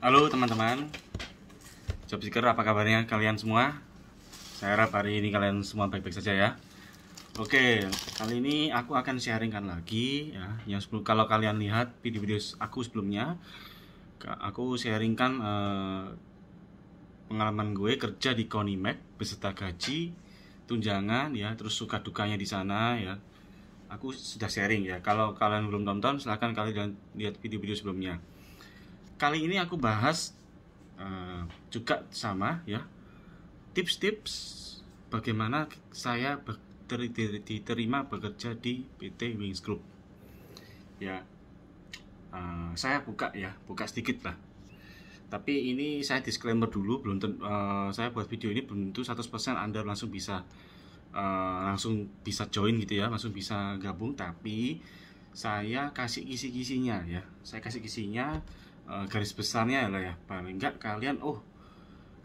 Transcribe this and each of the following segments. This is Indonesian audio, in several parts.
Halo teman-teman Job Seeker apa kabarnya kalian semua Saya harap hari ini kalian semua baik-baik saja ya Oke kali ini aku akan sharingkan lagi ya yang sebelum kalau kalian lihat video-video aku sebelumnya aku sharingkan eh, pengalaman gue kerja di Konimac beserta gaji tunjangan ya terus suka dukanya di sana ya aku sudah sharing ya kalau kalian belum tonton silahkan kalian lihat video-video sebelumnya kali ini aku bahas uh, juga sama ya tips-tips bagaimana saya diterima bekerja di PT Wings Group. Ya, uh, saya buka ya, buka sedikit lah. Tapi ini saya disclaimer dulu, belum uh, saya buat video ini belum tentu 100% Anda langsung bisa uh, langsung bisa join gitu ya, langsung bisa gabung. Tapi saya kasih kisi-kisinya ya, saya kasih kisinya Eh, garis besarnya lah ya paling enggak kalian oh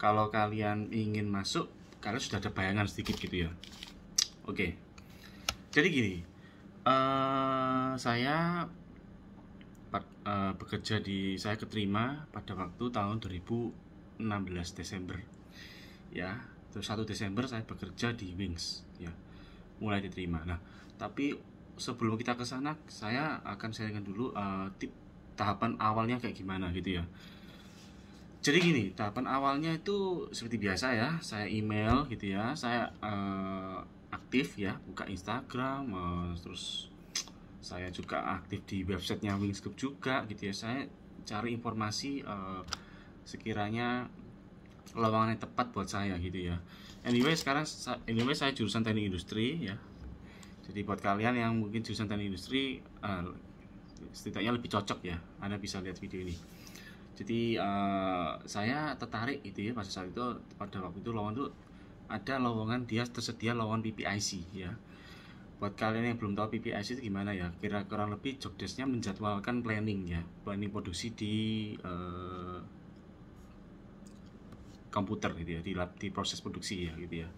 kalau kalian ingin masuk kalian sudah ada bayangan sedikit gitu ya oke jadi gini uh, saya uh, bekerja di saya keterima pada waktu tahun 2016 Desember ya terus 1 Desember saya bekerja di Wings ya mulai diterima nah tapi sebelum kita ke sana saya akan sharingkan dulu uh, tips tahapan awalnya kayak gimana gitu ya jadi gini tahapan awalnya itu seperti biasa ya saya email gitu ya saya uh, aktif ya buka Instagram uh, terus saya juga aktif di websitenya Wingscoop juga gitu ya saya cari informasi uh, sekiranya lowongan yang tepat buat saya gitu ya anyway sekarang anyway saya jurusan teknik industri ya jadi buat kalian yang mungkin jurusan teknik industri uh, setidaknya lebih cocok ya Anda bisa lihat video ini jadi uh, saya tertarik itu ya pada saat itu pada waktu itu lowongan itu ada lowongan dia tersedia lowongan PPIC ya buat kalian yang belum tahu PPIC itu gimana ya kira kurang lebih jobdesknya menjadwalkan planning ya planning produksi di uh, komputer gitu ya di, di proses produksi ya gitu ya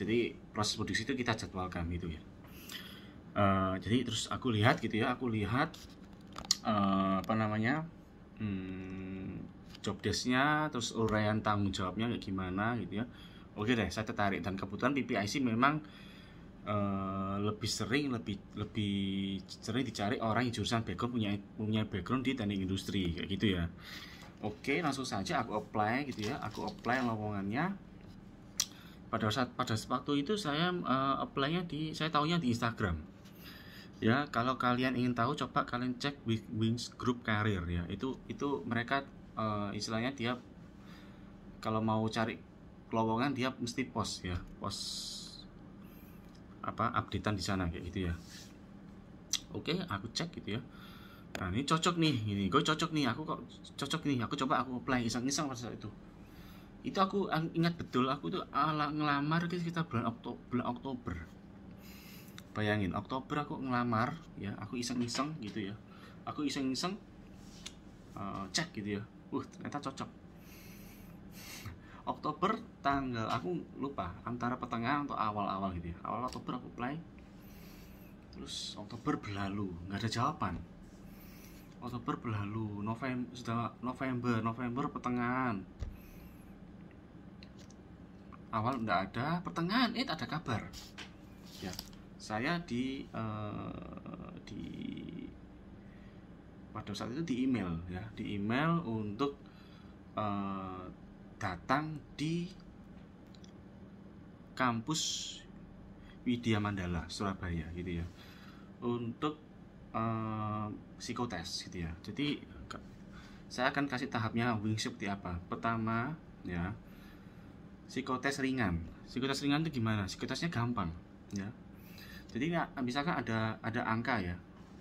jadi proses produksi itu kita jadwalkan gitu ya uh, jadi terus aku lihat gitu ya aku lihat uh, apa namanya hmm, job desknya terus uraian tanggung jawabnya kayak gimana gitu ya oke deh saya tertarik dan kebetulan PPIC memang Uh, lebih sering lebih lebih sering dicari orang yang jurusan background punya punya background di teknik industri kayak gitu ya oke langsung saja aku apply gitu ya aku apply lowongannya pada saat pada waktu itu saya uh, apply-nya di saya tahunya di Instagram ya kalau kalian ingin tahu coba kalian cek Wings Group Career ya itu itu mereka uh, istilahnya tiap kalau mau cari lowongan dia mesti post ya post apa updatean di sana kayak gitu ya oke aku cek gitu ya nah ini cocok nih ini gue cocok nih aku kok cocok nih aku coba aku apply iseng-iseng pada itu itu aku ingat betul aku tuh ala ah, ngelamar sekitar bulan Oktober, bulan Oktober bayangin Oktober aku ngelamar ya aku iseng-iseng gitu ya aku iseng-iseng uh, cek gitu ya uh ternyata cocok Oktober tanggal aku lupa antara pertengahan atau awal-awal gitu ya awal Oktober aku play terus Oktober berlalu nggak ada jawaban Oktober berlalu November sudah November November pertengahan awal nggak ada pertengahan itu eh, ada kabar ya saya di uh, di pada saat itu di email ya di email untuk uh, datang di kampus Widya Mandala Surabaya gitu ya untuk uh, psikotes gitu ya jadi saya akan kasih tahapnya wingsuit di apa pertama ya psikotes ringan psikotes ringan itu gimana psikotesnya gampang ya jadi misalkan ada ada angka ya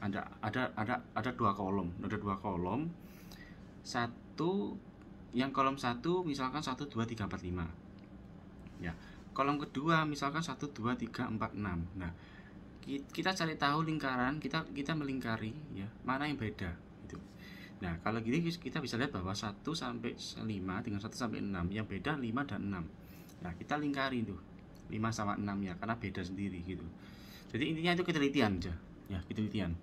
ada ada ada ada dua kolom ada dua kolom satu yang kolom satu misalkan satu dua tiga empat lima ya kolom kedua misalkan satu dua tiga empat enam nah kita cari tahu lingkaran kita kita melingkari ya mana yang beda gitu nah kalau gini kita bisa lihat bahwa 1 sampai 5 dengan 1 sampai 6 yang beda 5 dan 6 nah kita lingkari itu 5 sama 6 ya karena beda sendiri gitu jadi intinya itu ketelitian aja ya ketelitian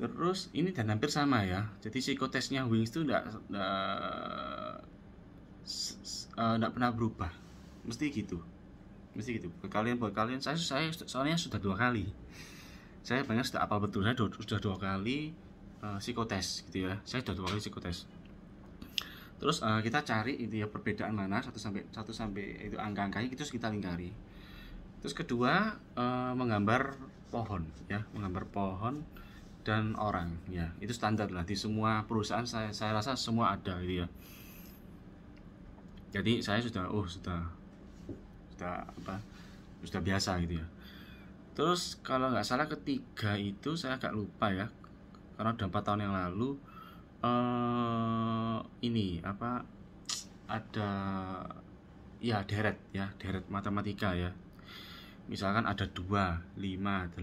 terus ini dan hampir sama ya jadi psikotesnya Wings itu enggak enggak e, pernah berubah mesti gitu mesti gitu ke kalian buat kalian saya saya soalnya sudah dua kali saya pengen sudah apa betulnya? saya sudah dua kali uh, psikotes gitu ya saya sudah dua kali psikotes terus uh, kita cari itu ya perbedaan mana satu sampai satu sampai itu angka-angkanya itu kita lingkari Terus kedua eh, menggambar pohon ya, menggambar pohon dan orang ya. Itu standar lah di semua perusahaan saya saya rasa semua ada gitu ya. Jadi saya sudah oh sudah sudah apa? Sudah biasa gitu ya. Terus kalau nggak salah ketiga itu saya agak lupa ya. Karena udah 4 tahun yang lalu eh ini apa ada ya deret ya, deret matematika ya misalkan ada 2, 5, 8, 11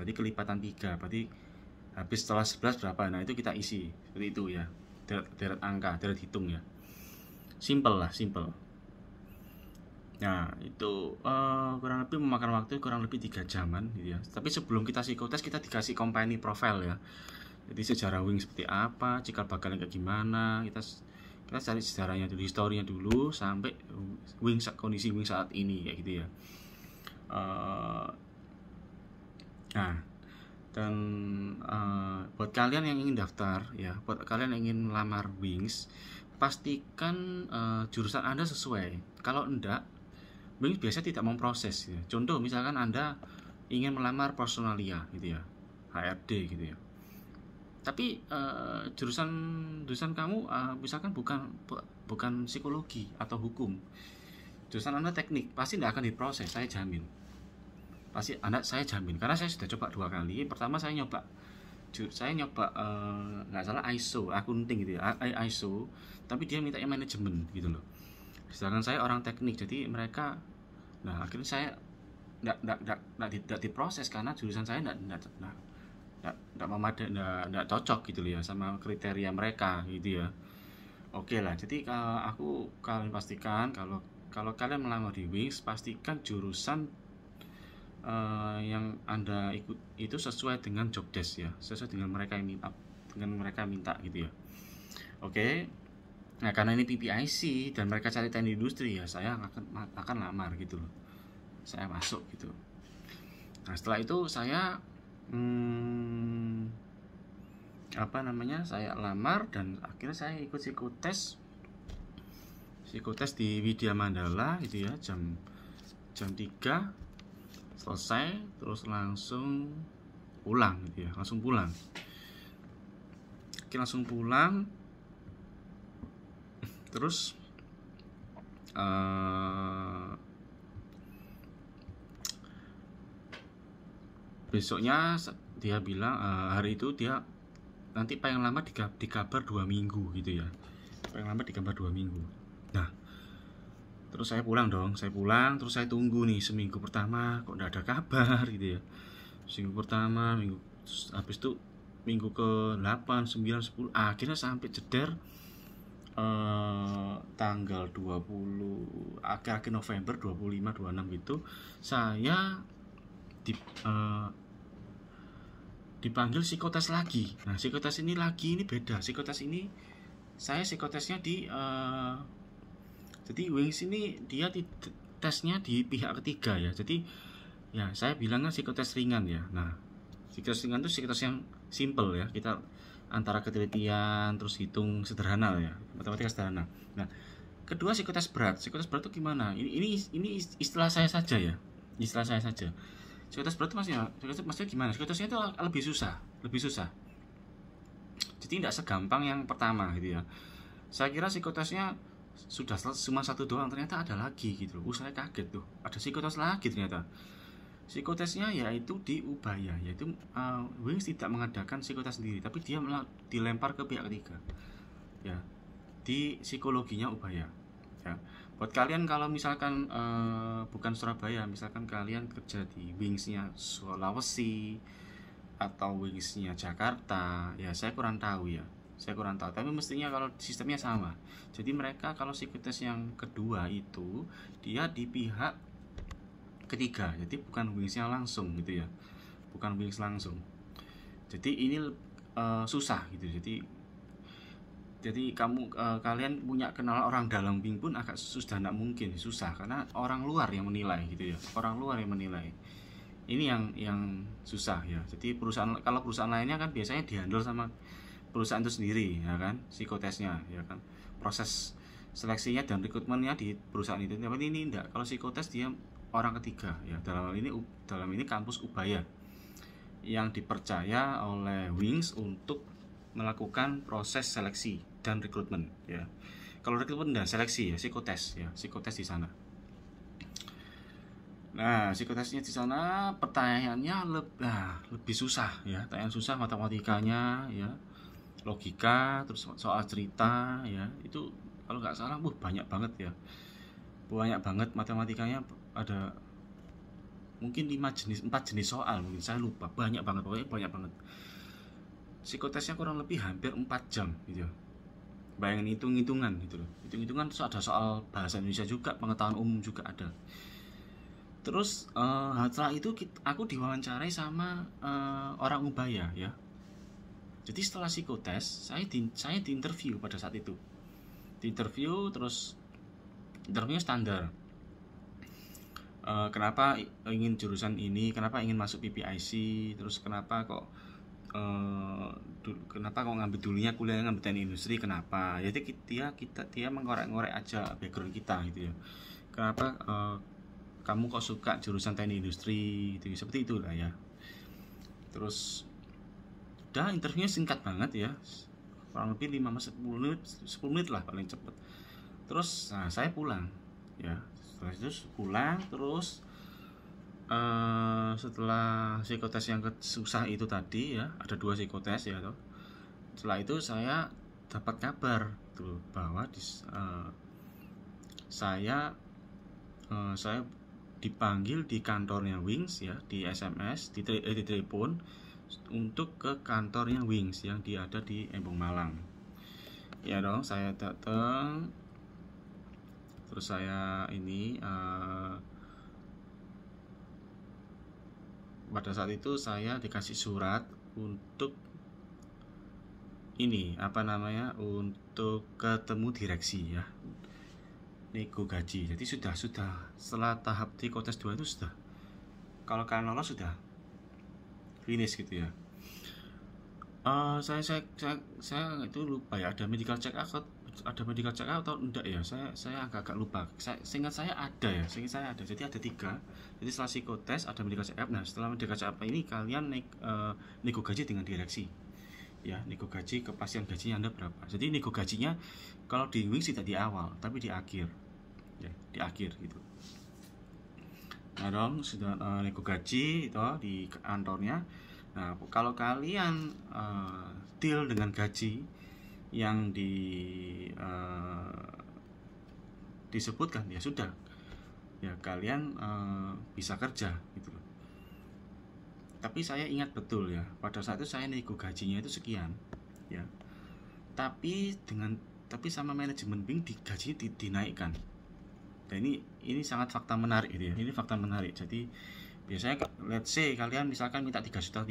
berarti kelipatan 3 berarti habis setelah 11 berapa nah itu kita isi seperti itu ya deret, deret angka deret hitung ya simple lah simple nah itu uh, kurang lebih memakan waktu kurang lebih tiga jaman gitu ya tapi sebelum kita psikotest kita dikasih company profile ya jadi sejarah wing seperti apa cikal bakalnya kayak gimana kita kita cari sejarahnya dulu historinya dulu sampai wing kondisi wing saat ini ya gitu ya uh, nah dan uh, buat kalian yang ingin daftar ya buat kalian yang ingin melamar wings pastikan uh, jurusan anda sesuai kalau enggak wings biasa tidak memproses ya. contoh misalkan anda ingin melamar personalia gitu ya HRD gitu ya tapi uh, jurusan jurusan kamu uh, misalkan bukan bu, bukan psikologi atau hukum jurusan anda teknik pasti tidak akan diproses saya jamin pasti anak saya jamin karena saya sudah coba dua kali pertama saya nyoba saya nyoba eh, nggak uh, salah ISO akunting gitu ya ISO tapi dia minta yang manajemen gitu loh sedangkan saya orang teknik jadi mereka nah akhirnya saya tidak diproses karena jurusan saya tidak tidak memadai tidak cocok gitu loh ya sama kriteria mereka gitu ya oke lah jadi kalau aku kalian pastikan kalau kalau kalian melamar di Wings pastikan jurusan uh, yang anda ikut itu sesuai dengan job desk ya sesuai dengan mereka yang minta dengan mereka minta gitu ya oke okay. nah karena ini PPIC dan mereka cari teknik industri ya saya akan akan lamar gitu loh saya masuk gitu nah setelah itu saya hmm, apa namanya saya lamar dan akhirnya saya ikut psikotes psikotes di Widya Mandala gitu ya jam jam 3 selesai terus langsung pulang gitu ya langsung pulang oke langsung pulang terus uh, besoknya dia bilang uh, hari itu dia nanti paling lama dikabar dua minggu gitu ya paling lama dikabar dua minggu nah terus saya pulang dong saya pulang terus saya tunggu nih seminggu pertama kok nggak ada kabar gitu ya seminggu pertama minggu terus habis itu minggu ke 8, 9, 10 akhirnya sampai jeder eh, tanggal 20 akhir-akhir November 25 26 gitu saya di, eh, dipanggil psikotes lagi nah psikotes ini lagi ini beda psikotes ini saya psikotesnya di eh, jadi Wings ini dia di tesnya di pihak ketiga ya jadi ya saya bilangnya kan psikotes ringan ya nah psikotes ringan itu psikotes yang simple ya kita antara ketelitian terus hitung sederhana ya matematika sederhana nah kedua psikotes berat psikotes berat itu gimana ini ini ini istilah saya saja ya istilah saya saja psikotes berat itu maksudnya psikotes maksudnya gimana psikotesnya itu lebih susah lebih susah jadi tidak segampang yang pertama gitu ya saya kira psikotesnya sudah cuma satu doang ternyata ada lagi gitu loh. Usahanya uh, kaget tuh. Ada psikotest lagi ternyata. Psikotesnya yaitu di Ubaya, yaitu uh, Wings tidak mengadakan psikotest sendiri, tapi dia dilempar ke pihak ketiga. Ya, di psikologinya Ubaya. Ya. Buat kalian kalau misalkan uh, bukan Surabaya, misalkan kalian kerja di Wingsnya Sulawesi atau Wingsnya Jakarta, ya saya kurang tahu ya saya kurang tahu tapi mestinya kalau sistemnya sama jadi mereka kalau psikotest yang kedua itu dia di pihak ketiga jadi bukan wingsnya langsung gitu ya bukan wings langsung jadi ini uh, susah gitu jadi jadi kamu uh, kalian punya kenal orang dalam ping pun agak susah tidak mungkin susah karena orang luar yang menilai gitu ya orang luar yang menilai ini yang yang susah ya jadi perusahaan kalau perusahaan lainnya kan biasanya dihandle sama perusahaan itu sendiri ya kan psikotesnya ya kan proses seleksinya dan rekrutmennya di perusahaan itu tapi ini enggak kalau psikotes dia orang ketiga ya dalam hal ini dalam ini kampus Ubaya yang dipercaya oleh Wings untuk melakukan proses seleksi dan rekrutmen ya kalau rekrutmen dan seleksi ya psikotes ya psikotes di sana Nah, psikotesnya di sana pertanyaannya lebih, ah, lebih susah ya, pertanyaan susah matematikanya ya logika terus soal cerita ya itu kalau nggak salah wah banyak banget ya banyak banget matematikanya ada mungkin lima jenis empat jenis soal mungkin saya lupa banyak banget pokoknya banyak banget psikotesnya kurang lebih hampir 4 jam gitu bayangin hitung-hitungan gitu loh hitung-hitungan terus ada soal bahasa Indonesia juga pengetahuan umum juga ada terus uh, setelah itu kita, aku diwawancarai sama uh, orang Ubaya ya jadi setelah psikotes saya di saya diinterview pada saat itu diinterview terus interview standar e, kenapa ingin jurusan ini kenapa ingin masuk PPIC terus kenapa kok e, eh, du, kenapa kok ngambil dulunya kuliah ngambil teknik industri kenapa jadi dia kita dia mengorek-ngorek aja background kita gitu ya kenapa e, kamu kok suka jurusan teknik industri gitu ya? seperti itulah ya terus udah interviewnya singkat banget ya kurang lebih 5 sampai 10 menit 10 menit lah paling cepet terus nah, saya pulang ya setelah itu pulang terus uh, setelah psikotes yang susah itu tadi ya ada dua psikotes ya tuh. setelah itu saya dapat kabar tuh bahwa di, uh, saya uh, saya dipanggil di kantornya Wings ya di SMS di, eh, di telepon untuk ke kantornya Wings yang diada ada di Embong Malang. Ya dong, saya datang, terus saya ini uh, pada saat itu saya dikasih surat untuk ini apa namanya untuk ketemu direksi ya nego gaji jadi sudah sudah setelah tahap di kotes 2 itu sudah kalau kalian lolos sudah finish gitu ya uh, saya, saya saya saya itu lupa ya ada medical check up ada medical check up atau enggak ya saya saya agak agak lupa saya seingat saya ada ya seingat saya ada jadi ada tiga jadi setelah psikotes ada medical check up nah setelah medical check up ini kalian naik uh, eh, nego gaji dengan direksi ya nego gaji kepastian gajinya anda berapa jadi nego gajinya kalau di wings tidak di awal tapi di akhir ya di akhir gitu nah dong sudah uh, eh, nego gaji itu di kantornya nah kalau kalian uh, deal dengan gaji yang di uh, disebutkan ya sudah ya kalian uh, bisa kerja gitu loh tapi saya ingat betul ya pada saat itu saya nego gajinya itu sekian ya tapi dengan tapi sama manajemen Bing digaji dinaikkan Nah ini ini sangat fakta menarik gitu ya. Iya. Ini fakta menarik. Jadi biasanya let's say kalian misalkan minta 3 juta 500.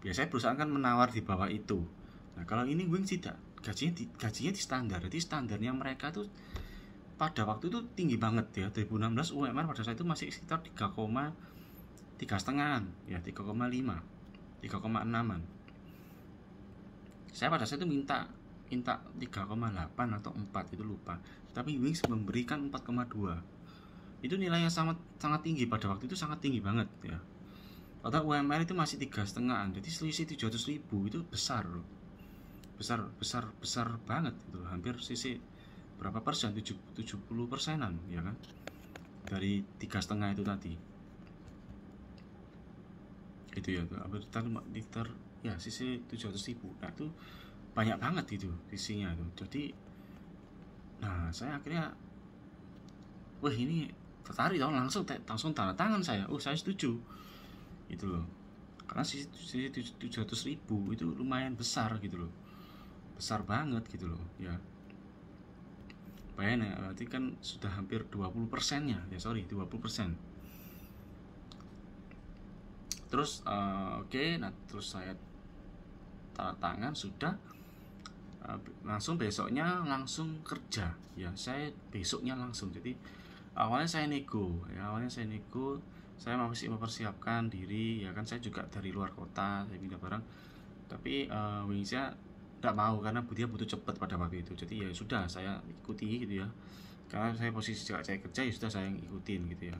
Biasanya perusahaan kan menawar di bawah itu. Nah, kalau ini wing tidak. Gajinya di, gajinya di standar. Jadi standarnya mereka tuh pada waktu itu tinggi banget ya. 2016 UMR pada saat itu masih sekitar 3, tiga setengah ya 3,5 36 saya pada saat itu minta minta 3,8 atau 4 itu lupa tapi Wings memberikan 4,2 itu nilai yang sangat sangat tinggi pada waktu itu sangat tinggi banget ya padahal UMR itu masih tiga setengahan jadi selisih 700 ribu itu besar loh besar besar besar banget itu hampir sisi berapa persen 70 persenan ya kan dari tiga setengah itu tadi itu ya hampir sekitar ya sisi 700 ribu nah itu banyak banget itu isinya itu jadi nah saya akhirnya wah ini tertarik dong langsung langsung tanda tangan saya oh saya setuju gitu loh karena sisi tujuh ratus ribu itu lumayan besar gitu loh besar banget gitu loh ya bayangin ya berarti kan sudah hampir 20 persennya ya sorry 20 persen terus uh, oke okay, nah terus saya tanda tangan sudah Eh, langsung besoknya langsung kerja ya saya besoknya langsung jadi awalnya saya nego ya awalnya saya nego saya masih mempersiapkan diri ya kan saya juga dari luar kota saya pindah barang tapi uh, eh, Wingsia tidak mau karena dia butuh cepat pada waktu itu jadi ya sudah saya ikuti gitu ya karena saya posisi juga saya kerja ya sudah saya ikutin gitu ya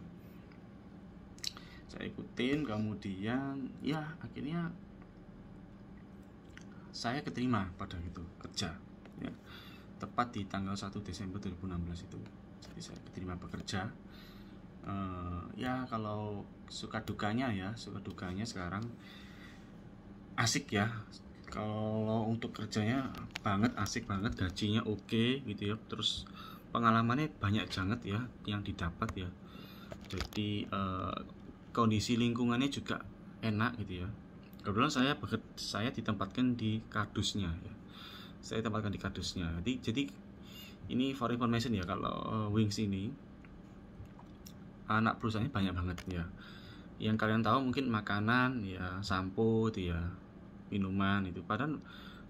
saya ikutin kemudian ya akhirnya saya keterima pada itu kerja ya. tepat di tanggal 1 Desember 2016 itu jadi saya keterima bekerja uh, ya kalau suka dukanya ya suka dukanya sekarang asik ya kalau untuk kerjanya banget asik banget gajinya oke okay, gitu ya terus pengalamannya banyak banget ya yang didapat ya jadi eh, kondisi lingkungannya juga enak gitu ya kebetulan saya saya ditempatkan di kardusnya ya. saya tempatkan di kardusnya jadi jadi ini for information ya kalau uh, Wings ini anak perusahaannya banyak banget ya yang kalian tahu mungkin makanan ya sampo itu ya minuman itu padahal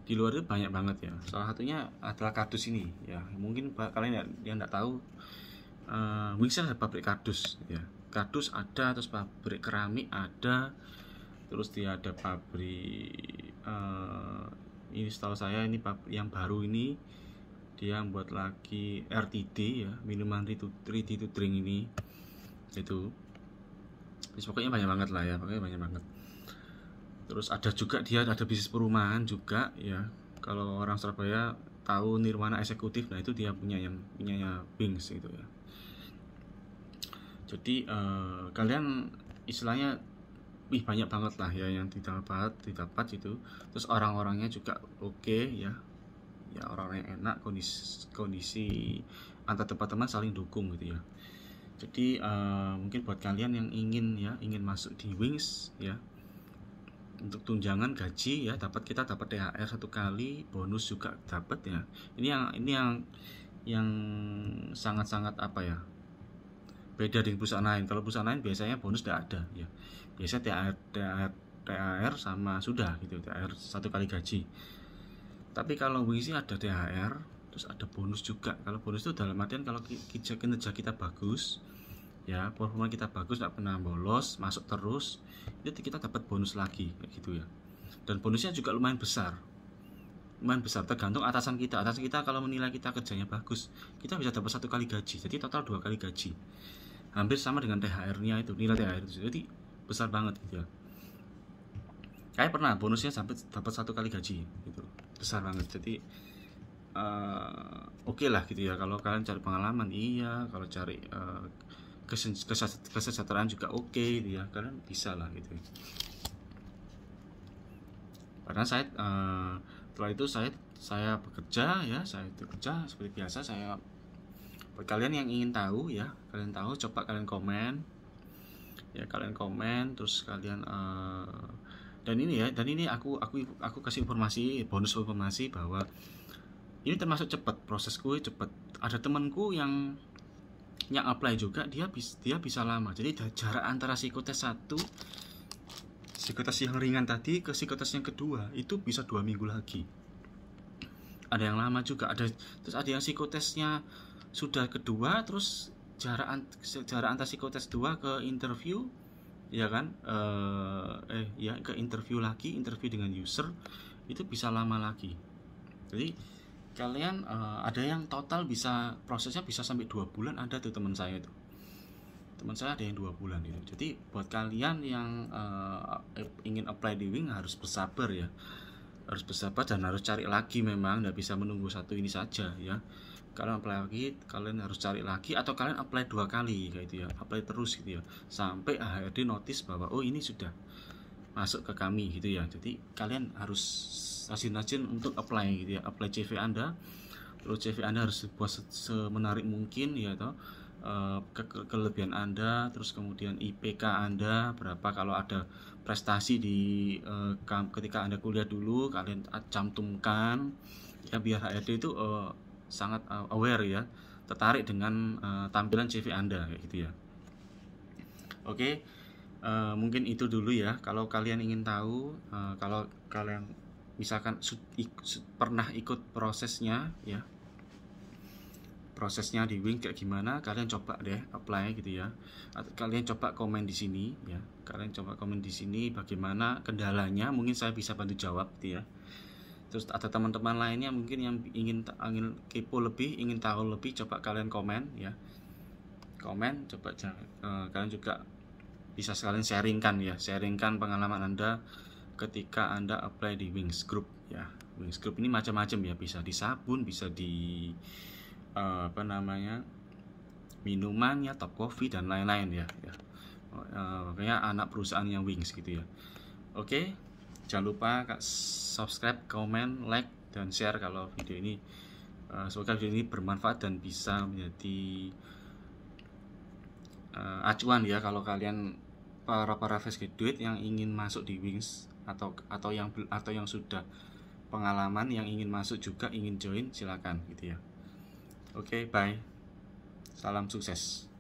di luar itu banyak banget ya salah satunya adalah kardus ini ya mungkin kalian yang tidak tahu uh, Wings ada pabrik kardus ya kardus ada terus pabrik keramik ada terus dia ada pabrik uh, ini setahu saya ini pabrik yang baru ini dia buat lagi RTD ya minuman ready to drink ini itu Jadi, pokoknya banyak banget lah ya pokoknya banyak banget terus ada juga dia ada bisnis perumahan juga ya kalau orang Surabaya tahu Nirwana Eksekutif nah itu dia punya yang punya punyanya bings itu ya jadi uh, kalian istilahnya wih banyak banget lah ya yang didapat didapat itu terus orang-orangnya juga oke okay, ya ya orang-orang yang enak kondisi kondisi antar teman-teman saling dukung gitu ya jadi uh, mungkin buat kalian yang ingin ya ingin masuk di Wings ya untuk tunjangan gaji ya dapat kita dapat THR satu kali bonus juga dapat ya ini yang ini yang yang sangat-sangat apa ya beda dengan perusahaan lain kalau perusahaan lain biasanya bonus tidak ada ya biasa THR, THR, THR sama sudah gitu THR satu kali gaji tapi kalau WC ada THR terus ada bonus juga kalau bonus itu dalam artian kalau kinerja kita bagus ya performa kita bagus tidak pernah bolos masuk terus itu kita dapat bonus lagi kayak gitu ya dan bonusnya juga lumayan besar lumayan besar tergantung atasan kita atasan kita kalau menilai kita kerjanya bagus kita bisa dapat satu kali gaji jadi total dua kali gaji hampir sama dengan THR-nya itu nilai THR itu jadi besar banget gitu ya saya pernah bonusnya sampai dapat satu kali gaji gitu besar banget jadi uh, oke okay lah gitu ya kalau kalian cari pengalaman iya kalau cari uh, kesejahteraan juga oke okay, gitu ya kalian bisa lah gitu karena ya. saya uh, setelah itu saya saya bekerja ya saya bekerja seperti biasa saya kalian yang ingin tahu ya kalian tahu coba kalian komen ya kalian komen terus kalian uh, dan ini ya dan ini aku aku aku kasih informasi bonus informasi bahwa ini termasuk cepat prosesku cepat ada temanku yang yang apply juga dia bisa dia bisa lama jadi jarak antara psikotes satu psikotes yang ringan tadi ke psikotes yang kedua itu bisa dua minggu lagi ada yang lama juga ada terus ada yang psikotesnya sudah kedua terus jarak jarak antar psikotes dua ke interview ya kan eh, eh ya ke interview lagi interview dengan user itu bisa lama lagi jadi kalian eh, ada yang total bisa prosesnya bisa sampai dua bulan ada tuh teman saya itu teman saya ada yang dua bulan itu jadi buat kalian yang uh, ingin apply di Wing harus bersabar ya harus bersabar dan harus cari lagi memang tidak bisa menunggu satu ini saja ya kalian apply lagi kalian harus cari lagi atau kalian apply dua kali kayak gitu ya apply terus gitu ya sampai HRD notice bahwa oh ini sudah masuk ke kami gitu ya jadi kalian harus rajin-rajin untuk apply gitu ya apply CV Anda terus CV Anda harus dibuat semenarik mungkin ya toh Eh, ke kelebihan Anda, terus kemudian IPK Anda berapa kalau ada prestasi di uh, ketika Anda kuliah dulu kalian cantumkan ya biar HRD itu uh, sangat aware ya, tertarik dengan uh, tampilan CV Anda kayak gitu ya. Oke. Okay. Uh, mungkin itu dulu ya. Kalau kalian ingin tahu, uh, kalau kalian misalkan sud, ik- sud, pernah ikut prosesnya, ya, prosesnya di Wing kayak gimana kalian coba deh apply gitu ya kalian coba komen di sini ya kalian coba komen di sini bagaimana kendalanya mungkin saya bisa bantu jawab gitu ya terus ada teman-teman lainnya mungkin yang ingin ingin kepo lebih ingin tahu lebih coba kalian komen ya komen coba uh, kalian juga bisa sekalian sharingkan ya sharingkan pengalaman anda ketika anda apply di Wings Group ya Wings Group ini macam-macam ya bisa di sabun bisa di uh, apa namanya minumannya, top coffee dan lain-lain ya. ya. Uh, makanya anak perusahaan yang Wings gitu ya. Oke, okay? jangan lupa subscribe, comment like dan share kalau video ini uh, semoga video ini bermanfaat dan bisa menjadi uh, acuan ya kalau kalian para para fresh graduate yang ingin masuk di Wings atau atau yang atau yang sudah pengalaman yang ingin masuk juga ingin join silakan gitu ya. Oke, okay, bye. Salam sukses.